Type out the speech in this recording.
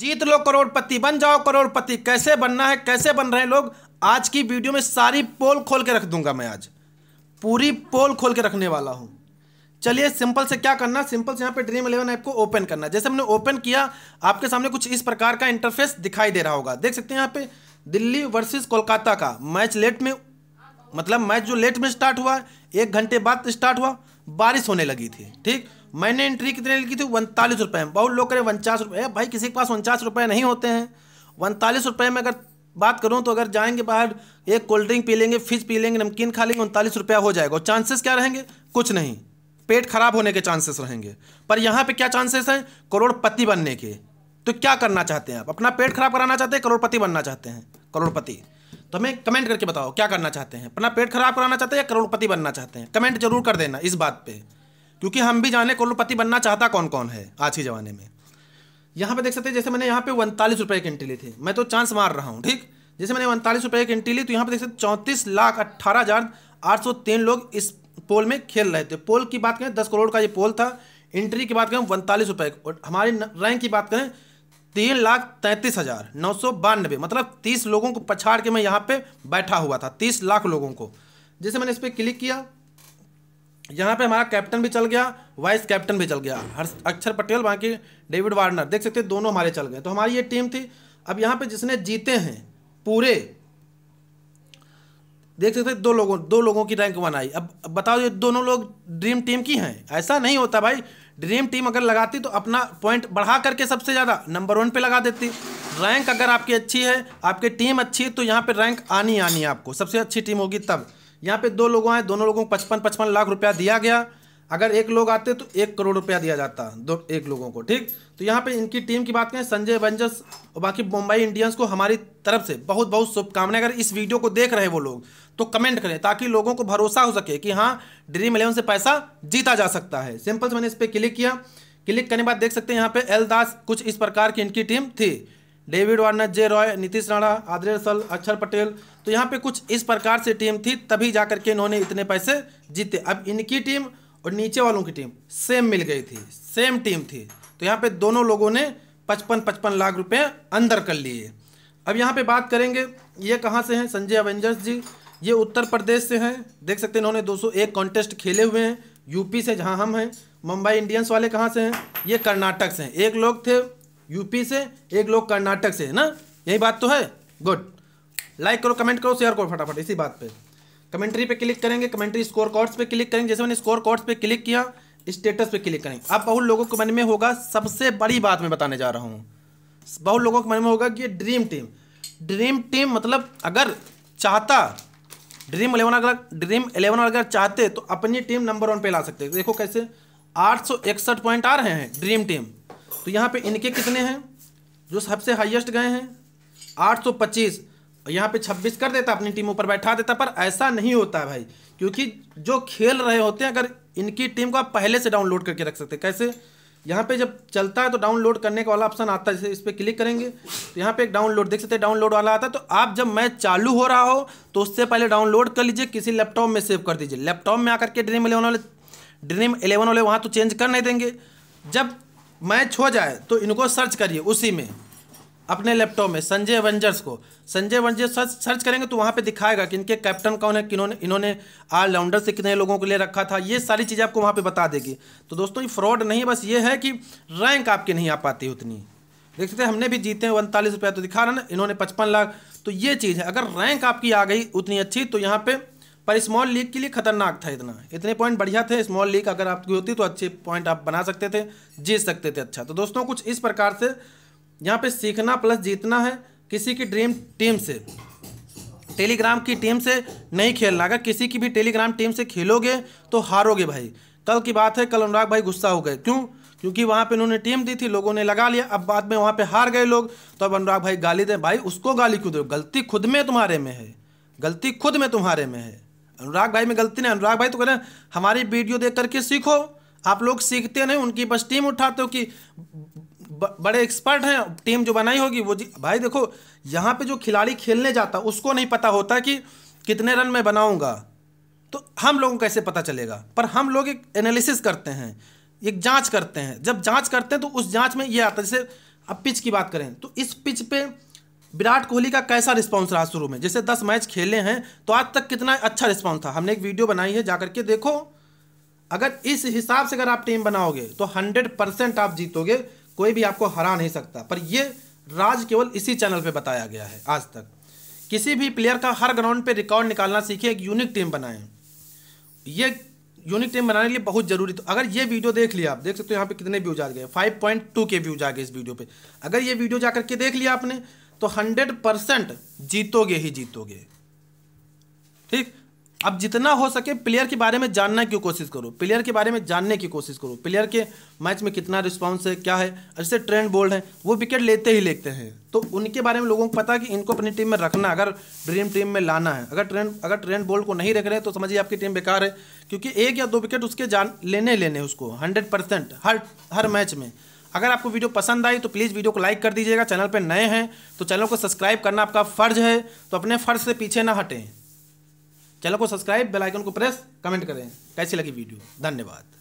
जीत लो करोड़पति बन जाओ करोड़पति कैसे बनना है कैसे बन रहे हैं लोग आज की वीडियो में सारी पोल खोल के रख दूंगा मैं आज पूरी पोल खोल के रखने वाला हूँ चलिए सिंपल से क्या करना सिंपल से यहाँ पे ड्रीम इलेवन ऐप को ओपन करना जैसे हमने ओपन किया आपके सामने कुछ इस प्रकार का इंटरफेस दिखाई दे रहा होगा देख सकते हैं यहाँ पे दिल्ली वर्सेस कोलकाता का मैच लेट में मतलब मैच जो लेट में स्टार्ट हुआ है एक घंटे बाद स्टार्ट हुआ बारिश होने लगी थी ठीक मैंने एंट्री कितने लिखी थी उनतालीस रुपये में बहुत लोग करें उनचास रुपये भाई किसी के पास उनचास रुपये नहीं होते हैं उनतालीस रुपये में अगर बात करूँ तो अगर जाएंगे बाहर एक कोल्ड ड्रिंक पी लेंगे फिश पी लेंगे नमकीन खा लेंगे उनतालीस रुपया हो जाएगा चांसेस क्या रहेंगे कुछ नहीं पेट खराब होने के चांसेस रहेंगे पर यहाँ पे क्या चांसेस हैं करोड़पति बनने के तो क्या करना चाहते हैं आप अपना पेट खराब कराना चाहते हैं करोड़पति बनना चाहते हैं करोड़पति तो हमें कमेंट करके बताओ क्या करना चाहते हैं अपना पेट खराब कराना चाहते हैं या करोड़पति बनना चाहते हैं कमेंट जरूर कर देना इस बात पर क्योंकि हम भी जाने करोड़पति बनना चाहता कौन कौन है आज के ज़माने में यहाँ पर देख सकते हैं जैसे मैंने यहाँ पे उनतालीस रुपये की एंट्री ली थी मैं तो चांस मार रहा हूँ ठीक जैसे मैंने उनतालीस रुपये की एंट्री ली तो यहाँ पर देख सकते चौंतीस लाख अट्ठारह हज़ार आठ सौ तीन लोग इस पोल में खेल रहे थे पोल की बात करें दस करोड़ का ये पोल था एंट्री की बात करें उनतालीस रुपये हमारी रैंक की बात करें तीन लाख तैंतीस हज़ार नौ सौ बानबे मतलब तीस लोगों को पछाड़ के मैं यहाँ पे बैठा हुआ था तीस लाख लोगों को जैसे मैंने इस पर क्लिक किया यहाँ पे हमारा कैप्टन भी चल गया वाइस कैप्टन भी चल गया हर अक्षर पटेल बाकी डेविड वार्नर देख सकते दोनों हमारे चल गए तो हमारी ये टीम थी अब यहाँ पे जिसने जीते हैं पूरे देख सकते दो लोगों दो लोगों की रैंक वन आई अब बताओ ये दोनों लोग ड्रीम टीम की हैं ऐसा नहीं होता भाई ड्रीम टीम अगर लगाती तो अपना पॉइंट बढ़ा करके सबसे ज़्यादा नंबर वन पे लगा देती रैंक अगर आपकी अच्छी है आपकी टीम अच्छी है तो यहाँ पे रैंक आनी आनी आपको सबसे अच्छी टीम होगी तब यहाँ पे दो लोग आए दोनों लोगों को पचपन पचपन लाख रुपया दिया गया अगर एक लोग आते तो एक करोड़ रुपया दिया जाता दो एक लोगों को ठीक तो यहाँ पे इनकी टीम की बात करें संजय बंजस और बाकी मुंबई इंडियंस को हमारी तरफ से बहुत बहुत शुभकामनाएं अगर इस वीडियो को देख रहे वो लोग तो कमेंट करें ताकि लोगों को भरोसा हो सके कि हाँ ड्रीम इलेवन से पैसा जीता जा सकता है सिंपल से मैंने इस पर क्लिक किया क्लिक करने के बाद देख सकते हैं यहाँ पे एल दास कुछ इस प्रकार की इनकी टीम थी David Warner J Roy Nitish Rana Andre Russell अक्षर पटेल तो यहाँ पे कुछ इस प्रकार से टीम थी तभी जा करके इन्होंने इतने पैसे जीते अब इनकी टीम और नीचे वालों की टीम सेम मिल गई थी सेम टीम थी तो यहाँ पे दोनों लोगों ने पचपन पचपन लाख रुपए अंदर कर लिए अब यहाँ पे बात करेंगे ये कहाँ से हैं संजय अवेंजर्स जी ये उत्तर प्रदेश से हैं देख सकते हैं इन्होंने 201 कॉन्टेस्ट खेले हुए हैं यूपी से जहाँ हम हैं मुंबई इंडियंस वाले कहाँ से हैं ये कर्नाटक से हैं एक लोग थे यूपी से एक लोग कर्नाटक से है ना यही बात तो है गुड लाइक करो कमेंट करो शेयर करो फटाफट इसी बात पर कमेंट्री पे क्लिक करेंगे कमेंट्री स्कोर कॉर्ड्स पे क्लिक करेंगे जैसे मैंने स्कोर कॉर्ड्स पे क्लिक किया स्टेटस पे क्लिक करेंगे अब बहुत लोगों के मन में होगा सबसे बड़ी बात मैं बताने जा रहा हूँ बहुत लोगों के मन में होगा कि ड्रीम टीम ड्रीम टीम मतलब अगर चाहता ड्रीम इलेवन अगर ड्रीम इलेवन अगर चाहते तो अपनी टीम नंबर वन पे ला सकते देखो कैसे आठ पॉइंट आ रहे हैं ड्रीम टीम तो यहाँ पे इनके कितने हैं जो सबसे हाइएस्ट गए हैं आठ यहाँ पे 26 कर देता अपनी टीम ऊपर बैठा देता पर ऐसा नहीं होता भाई क्योंकि जो खेल रहे होते हैं अगर इनकी टीम को आप पहले से डाउनलोड करके रख सकते हैं कैसे यहाँ पे जब चलता है तो डाउनलोड करने का वाला ऑप्शन आता है जैसे इस पर क्लिक करेंगे तो यहाँ पे एक डाउनलोड देख सकते हैं डाउनलोड वाला आता है तो आप जब मैच चालू हो रहा हो तो उससे पहले डाउनलोड कर लीजिए किसी लैपटॉप में सेव कर दीजिए लैपटॉप में आकर के ड्रीम इलेवन वाले ड्रीम इलेवन वाले वहाँ तो चेंज कर नहीं देंगे जब मैच हो जाए तो इनको सर्च करिए उसी में अपने लैपटॉप में संजय वंजर्स को संजय वंजर्स सर्च सर्च करेंगे तो वहाँ पे दिखाएगा कि इनके कैप्टन कौन है किन्होंने इन्होंने ऑलराउंडर से कितने लोगों के लिए रखा था ये सारी चीज़ें आपको वहाँ पे बता देगी तो दोस्तों ये फ्रॉड नहीं बस ये है कि रैंक आपकी नहीं आ पाती उतनी देख सकते हमने भी जीते हैं उनतालीस रुपया तो दिखा रहा ना इन्होंने पचपन लाख तो ये चीज़ है अगर रैंक आपकी आ गई उतनी अच्छी तो यहाँ पर पर स्मॉल लीग के लिए खतरनाक था इतना इतने पॉइंट बढ़िया थे स्मॉल लीग अगर आपकी होती तो अच्छे पॉइंट आप बना सकते थे जीत सकते थे अच्छा तो दोस्तों कुछ इस प्रकार से यहाँ पे सीखना प्लस जीतना है किसी की ड्रीम टीम से टेलीग्राम की टीम से नहीं खेलना अगर किसी की भी टेलीग्राम टीम से खेलोगे तो हारोगे भाई कल की बात है कल अनुराग भाई गुस्सा हो गए क्यों क्योंकि वहाँ पे उन्होंने टीम दी थी लोगों ने लगा लिया अब बाद में वहाँ पे हार गए लोग तो अब अनुराग भाई गाली दें भाई उसको गाली क्यों दो गलती खुद में तुम्हारे में है गलती खुद में तुम्हारे में है अनुराग भाई में गलती नहीं अनुराग भाई तो कह रहे हैं हमारी वीडियो देख करके सीखो आप लोग सीखते नहीं उनकी बस टीम उठाते हो कि बड़े एक्सपर्ट हैं टीम जो बनाई होगी वो जी भाई देखो यहाँ पे जो खिलाड़ी खेलने जाता उसको नहीं पता होता कि कितने रन मैं बनाऊँगा तो हम लोगों को कैसे पता चलेगा पर हम लोग एक एनालिसिस करते हैं एक जांच करते हैं जब जांच करते हैं तो उस जांच में ये आता जैसे अब पिच की बात करें तो इस पिच पे विराट कोहली का कैसा रिस्पॉन्स रहा शुरू में जैसे दस मैच खेले हैं तो आज तक कितना अच्छा रिस्पॉन्स था हमने एक वीडियो बनाई है जाकर के देखो अगर इस हिसाब से अगर आप टीम बनाओगे तो हंड्रेड परसेंट आप जीतोगे कोई भी आपको हरा नहीं सकता पर यह राज केवल इसी चैनल पर बताया गया है आज तक किसी भी प्लेयर का हर ग्राउंड पर रिकॉर्ड निकालना सीखे एक यूनिक टीम बनाए ये यूनिक टीम बनाने के लिए बहुत जरूरी तो अगर ये वीडियो देख लिया आप देख सकते हो यहाँ पे कितने व्यूज आ गए 5.2 के व्यूज आ गए इस वीडियो पे अगर ये वीडियो जाकर के देख लिया आपने तो 100 परसेंट जीतोगे ही जीतोगे ठीक अब जितना हो सके प्लेयर के बारे में जानने की कोशिश करो प्लेयर के बारे में जानने की कोशिश करो प्लेयर के मैच में कितना रिस्पॉन्स है क्या है जैसे ट्रेंड बोल्ड हैं वो विकेट लेते ही लेते हैं तो उनके बारे में लोगों को पता है कि इनको अपनी टीम में रखना अगर ड्रीम टीम में लाना है अगर ट्रेंड अगर ट्रेंड बोल्ड को नहीं रख रहे तो समझिए आपकी टीम बेकार है क्योंकि एक या दो विकेट उसके जान लेने लेने उसको हंड्रेड परसेंट हर हर मैच में अगर आपको वीडियो पसंद आई तो प्लीज़ वीडियो को लाइक कर दीजिएगा चैनल पर नए हैं तो चैनल को सब्सक्राइब करना आपका फ़र्ज है तो अपने फ़र्ज से पीछे ना हटें चैनल को सब्सक्राइब बेल आइकन को प्रेस कमेंट करें कैसी लगी वीडियो धन्यवाद